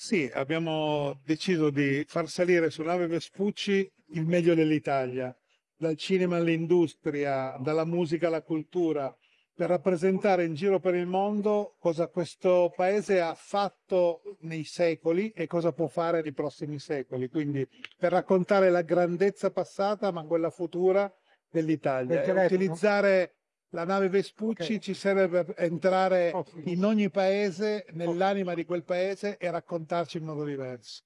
Sì, abbiamo deciso di far salire su nave Vespucci il meglio dell'Italia, dal cinema all'industria, dalla musica alla cultura, per rappresentare in giro per il mondo cosa questo paese ha fatto nei secoli e cosa può fare nei prossimi secoli. Quindi per raccontare la grandezza passata ma quella futura dell'Italia. Perché e certo. utilizzare la nave Vespucci okay. ci serve per entrare in ogni paese, nell'anima di quel paese e raccontarci in modo diverso.